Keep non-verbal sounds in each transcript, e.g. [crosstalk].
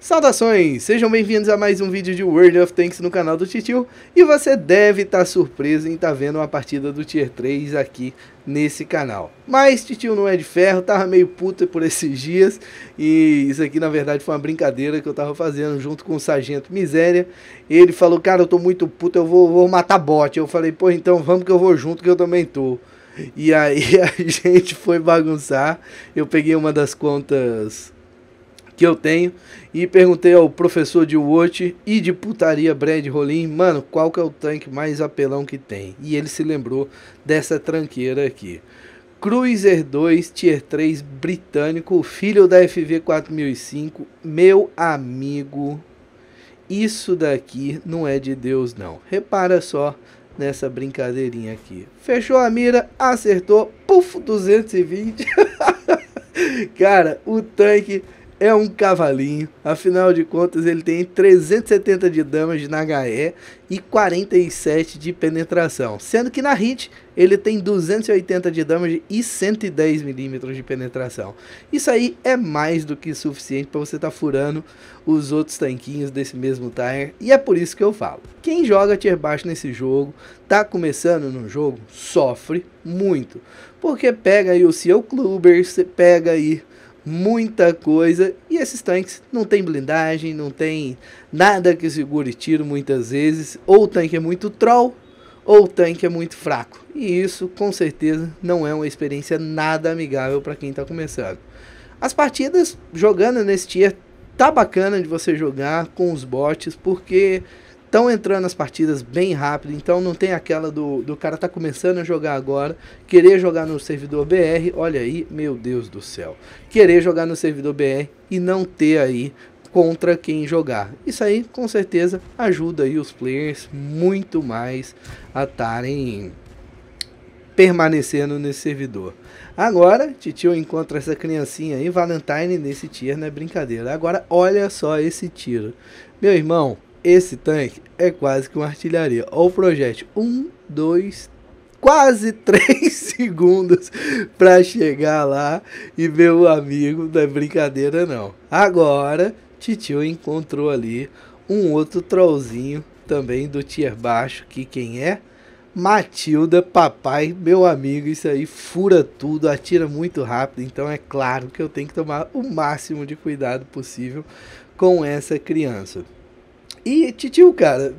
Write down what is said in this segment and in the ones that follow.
Saudações! Sejam bem-vindos a mais um vídeo de World of Tanks no canal do Titio e você deve estar tá surpreso em estar tá vendo uma partida do Tier 3 aqui nesse canal. Mas Titio não é de ferro, tava meio puto por esses dias e isso aqui na verdade foi uma brincadeira que eu tava fazendo junto com o Sargento Miséria. Ele falou, cara, eu tô muito puto, eu vou, vou matar bot. Eu falei, pô, então vamos que eu vou junto que eu também tô. E aí [laughs] a gente foi bagunçar, eu peguei uma das contas que eu tenho e perguntei ao professor de Watch e de putaria Brad Rolim, mano, qual que é o tanque mais apelão que tem? E ele se lembrou dessa tranqueira aqui. Cruiser 2 Tier 3 britânico, filho da FV 4005, meu amigo. Isso daqui não é de Deus não. Repara só nessa brincadeirinha aqui. Fechou a mira, acertou, puf, 220. [laughs] Cara, o tanque é um cavalinho. Afinal de contas, ele tem 370 de damage na HE e 47 de penetração. Sendo que na hit, ele tem 280 de damage e 110 milímetros de penetração. Isso aí é mais do que suficiente para você estar tá furando os outros tanquinhos desse mesmo tire. E é por isso que eu falo. Quem joga tier baixo nesse jogo, tá começando no jogo, sofre muito. Porque pega aí o seu Kluber, você pega aí muita coisa. E esses tanques não tem blindagem, não tem nada que segure tiro muitas vezes. Ou o tanque é muito troll, ou o tanque é muito fraco. E isso, com certeza, não é uma experiência nada amigável para quem está começando. As partidas jogando nesse tier tá bacana de você jogar com os bots, porque estão entrando as partidas bem rápido, então não tem aquela do, do cara tá começando a jogar agora, querer jogar no servidor BR, olha aí, meu Deus do céu, querer jogar no servidor BR e não ter aí contra quem jogar. Isso aí com certeza ajuda aí os players muito mais a estarem permanecendo nesse servidor. Agora, Titio encontra essa criancinha aí, Valentine nesse tier, não é brincadeira. Agora, olha só esse tiro. Meu irmão, esse tanque é quase que uma artilharia. Olha o projétil. Um, dois, quase [laughs] três segundos para chegar lá e ver o amigo, não é brincadeira não. Agora, Titio encontrou ali um outro trollzinho também do tier baixo, que quem é? Matilda, papai, meu amigo, isso aí fura tudo, atira muito rápido, então é claro que eu tenho que tomar o máximo de cuidado possível com essa criança. E Titio, cara,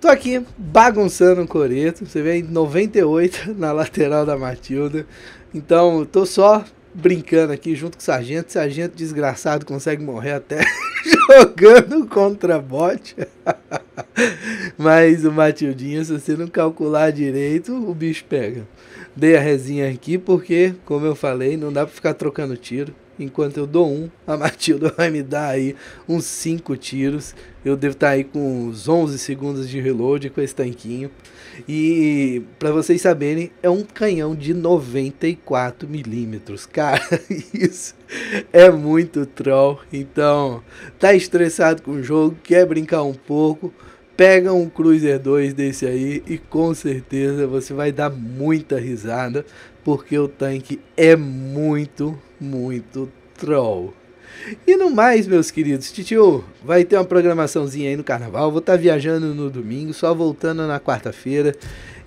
tô aqui bagunçando o coreto. Você vê em 98 [laughs] na lateral da Matilda. Então, tô só brincando aqui junto com o sargento. Sargento desgraçado consegue morrer até [laughs] jogando contra bote. [laughs] Mas o Matildinho, se você não calcular direito, o bicho pega. Dei a resinha aqui porque, como eu falei, não dá pra ficar trocando tiro. Enquanto eu dou um, a [laughs] Matilda vai me dar aí uns 5 tiros. Eu devo estar tá aí com uns 11 segundos de reload com esse tanquinho. E para vocês saberem, é um canhão de 94 milímetros. Cara, [laughs] isso é muito troll. Então, tá estressado com o jogo, quer brincar um pouco, Pega um Cruiser 2 desse aí e com certeza você vai dar muita risada, porque o tanque é muito, muito troll. E no mais, meus queridos, Titio, vai ter uma programaçãozinha aí no carnaval. Vou estar tá viajando no domingo, só voltando na quarta-feira.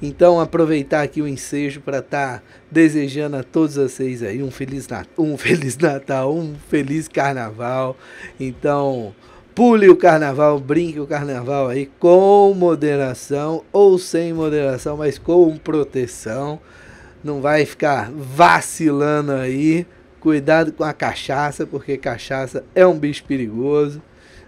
Então, aproveitar aqui o ensejo para estar tá desejando a todos vocês aí um feliz, um [laughs] feliz Natal, um feliz carnaval. Então, pule o carnaval, brinque o carnaval aí com moderação ou sem moderação, mas com proteção. Não vai ficar vacilando aí. Cuidado com a cachaça, porque cachaça é um bicho perigoso.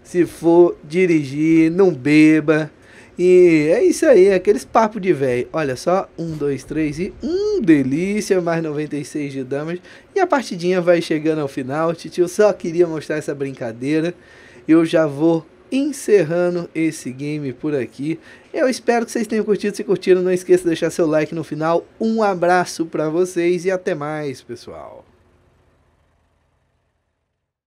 Se for dirigir, não beba. E é isso aí, aqueles papo de velho. Olha só, um, dois, três e um delícia, mais 96 de damas. E a partidinha vai chegando ao final. Titio só queria mostrar essa brincadeira eu já vou encerrando esse game por aqui. Eu espero que vocês tenham curtido. Se curtiram, não esqueça de deixar seu like no final. Um abraço para vocês e até mais, pessoal.